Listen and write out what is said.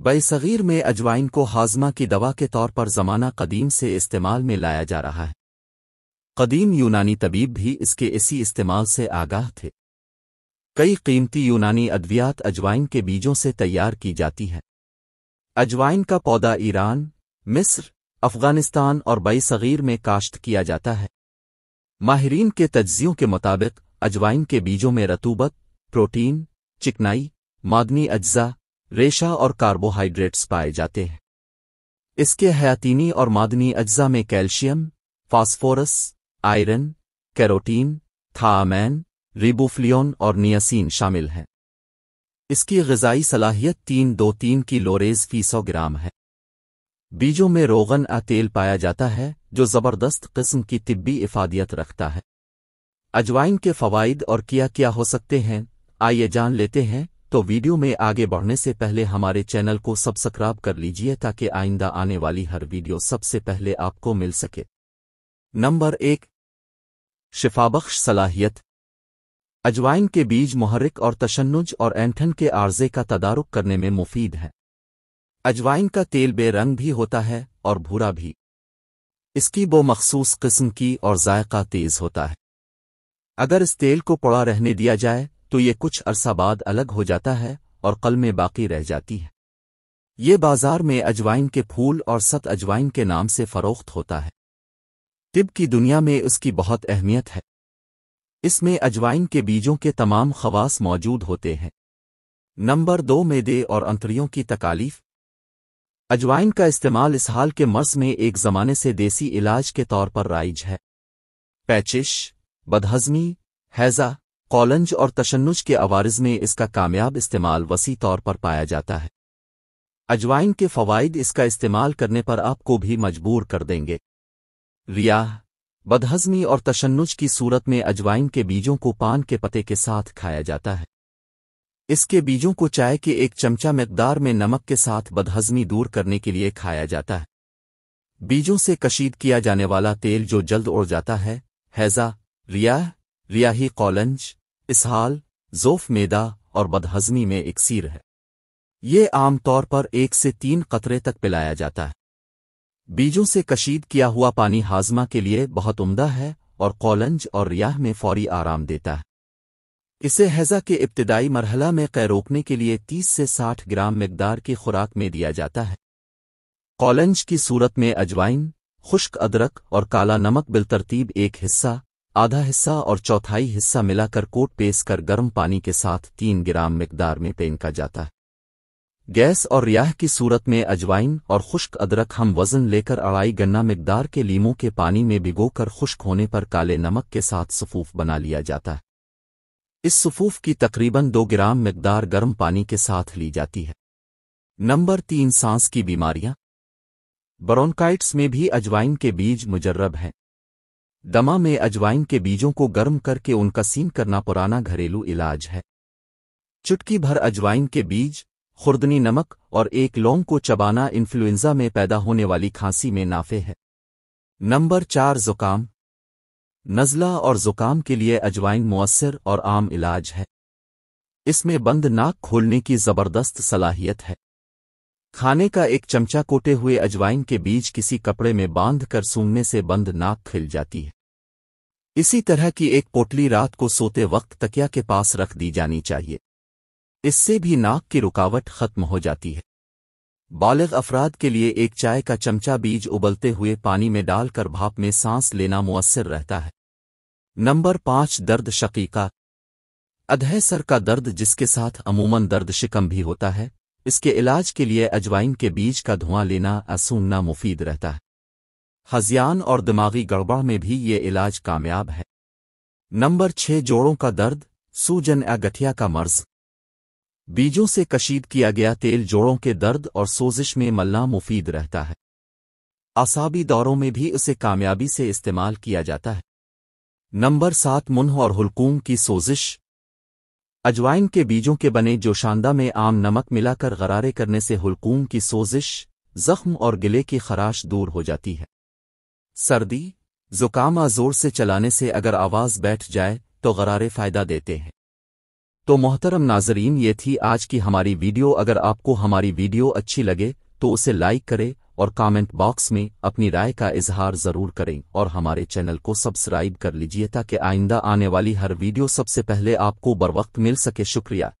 बसगीर में अजवाइन को हाजमा की दवा के तौर पर जमाना कदीम से इस्तेमाल में लाया जा रहा है कदीम यूनानी तबीब भी इसके इसी इस्तेमाल से आगाह थे कई कीमती यूनानी अद्वियात अजवाइन के बीजों से तैयार की जाती हैं अजवाइन का पौधा ईरान मिस्र अफगानिस्तान और बसगीर में काश्त किया जाता है माहरीन के तज्जियों के मुताबिक अजवाइन के बीजों में रतूबत प्रोटीन चिकनाई मादनी अज्जा रेशा और कार्बोहाइड्रेट्स पाए जाते हैं इसके हयातीनी और मादनी अज्जा में calcium phosphorus iron carotene thiamine riboflavin और नियसिन शामिल हैं इसकी गजाई सलाहियत तीन दो तीन की लोरेज फी सौ ग्राम है बीजों में रोगन आ तेल पाया जाता है जो ज़बरदस्त किस्म की तिब्बी इफादियत रखता है अजवाइन के फ़वाद और क्या क्या हो सकते हैं आइए जान लेते हैं तो वीडियो में आगे बढ़ने से पहले हमारे चैनल को सब्सक्राइब कर लीजिए ताकि आइंदा आने वाली हर वीडियो सबसे पहले आपको मिल सके नंबर एक शिफाबख्श सलाहियत अजवाइन के बीज मुहर्रिक और तशन्नुज और एंठन के आर्जे का तदारुक करने में मुफीद है अजवाइन का तेल बेरंग भी होता है और भूरा भी इसकी वो मखसूस किस्म की और जायका तेज होता है अगर इस तेल को पड़ा रहने दिया जाए तो ये कुछ अरसा बाद अलग हो जाता है और कल में बाकी रह जाती है ये बाजार में अजवाइन के फूल और सत अजवाइन के नाम से फ़रोख्त होता है तिब की दुनिया में उसकी बहुत अहमियत है इसमें अजवाइन के बीजों के तमाम खवास मौजूद होते हैं नंबर दो मेदे और अंतरियों की तकालीफ अजवाइन का इस्तेमाल इस हाल के मर्ज में एक ज़माने से देसी इलाज के तौर पर राइज है पैचिश बदहजमी हैज़ा कॉलंज और तशन्नुज के आवारज में इसका कामयाब इस्तेमाल वसी तौर पर पाया जाता है अजवाइन के फ़वाइद इसका इस्तेमाल करने पर आपको भी मजबूर कर देंगे रियाह बदहजमी और तशन्नुज की सूरत में अजवाइन के बीजों को पान के पते के साथ खाया जाता है इसके बीजों को चाय के एक चमचा मकदार में नमक के साथ बदहजमी दूर करने के लिए खाया जाता है बीजों से कशीद किया जाने वाला तेल जो जल्द उड़ जाता है हैजा रियाह रियाही कॉलंज इसहाल जोफ मेदा और बदहजमी में इकसीर है ये आमतौर पर एक से तीन कतरे तक पिलाया जाता है बीजों से कशीद किया हुआ पानी हाजमा के लिए बहुत उम्दा है और कॉलंज और रियाह में फौरी आराम देता है इसे हैजा के इब्तदाई मरहला में कै रोकने के लिए 30 से 60 ग्राम मकदार की खुराक में दिया जाता है कॉलंज की सूरत में अजवाइन खुश्क अदरक और काला नमक बिलतरतीब एक हिस्सा आधा हिस्सा और चौथाई हिस्सा मिलाकर कोट पेस कर गर्म पानी के साथ तीन ग्राम मकदार में पेंका जाता है गैस और रियाह की सूरत में अजवाइन और खुश्क अदरक हम वजन लेकर अड़ाई गन्ना मकदार के लीमों के पानी में भिगोकर खुश्क होने पर काले नमक के साथ सफूफ बना लिया जाता है इस सफूफ की तकरीबन दो ग्राम मकदार गर्म पानी के साथ ली जाती है नंबर तीन सांस की बीमारियां ब्रोंकाइट्स में भी अजवाइन के बीज मुजर्रब हैं दमा में अजवाइन के बीजों को गर्म करके उनका सीन करना पुराना घरेलू इलाज है चुटकी भर अजवाइन के बीज खुर्दनी नमक और एक लौंग को चबाना इन्फ्लुएंजा में पैदा होने वाली खांसी में नाफे है नंबर चार जुकाम नज़ला और जुकाम के लिए अजवाइन मौसर और आम इलाज है इसमें बंद नाक खोलने की ज़बरदस्त सलाहियत है खाने का एक चमचा कोटे हुए अजवाइन के बीज किसी कपड़े में बांध कर सूंघने से बंद नाक खिल जाती है इसी तरह की एक पोटली रात को सोते वक्त तकिया के पास रख दी जानी चाहिए इससे भी नाक की रुकावट खत्म हो जाती है बालग अफराद के लिए एक चाय का चमचा बीज उबलते हुए पानी में डालकर भाप में सांस लेना मुअसर रहता है नंबर पाँच दर्द शकीका अधह सर का दर्द जिसके साथ अमूमन दर्द शिकम भी होता है इसके इलाज के लिए अजवाइन के बीज का धुआं लेना या मुफीद रहता है हजियान और दिमागी गड़बड़ में भी ये इलाज कामयाब है नंबर छह जोड़ों का दर्द सूजन या गठिया का मर्ज बीजों से कशीद किया गया तेल जोड़ों के दर्द और सोजिश में मलना मुफीद रहता है आसाबी दौरों में भी उसे कामयाबी से इस्तेमाल किया जाता है नंबर सात मुन्ह और हुलकूम की सोजिश अजवाइन के बीजों के बने जोशांदा में आम नमक मिलाकर गरारे करने से हुलकूम की सोजिश जख्म और गिले की खराश दूर हो जाती है सर्दी जुकाम जोर से चलाने से अगर आवाज़ बैठ जाए तो गरारे फ़ायदा देते हैं तो मोहतरम नाजरीन ये थी आज की हमारी वीडियो अगर आपको हमारी वीडियो अच्छी लगे तो उसे लाइक करें और कमेंट बॉक्स में अपनी राय का इजहार ज़रूर करें और हमारे चैनल को सब्सक्राइब कर लीजिए ताकि आइंदा आने वाली हर वीडियो सबसे पहले आपको बर मिल सके शुक्रिया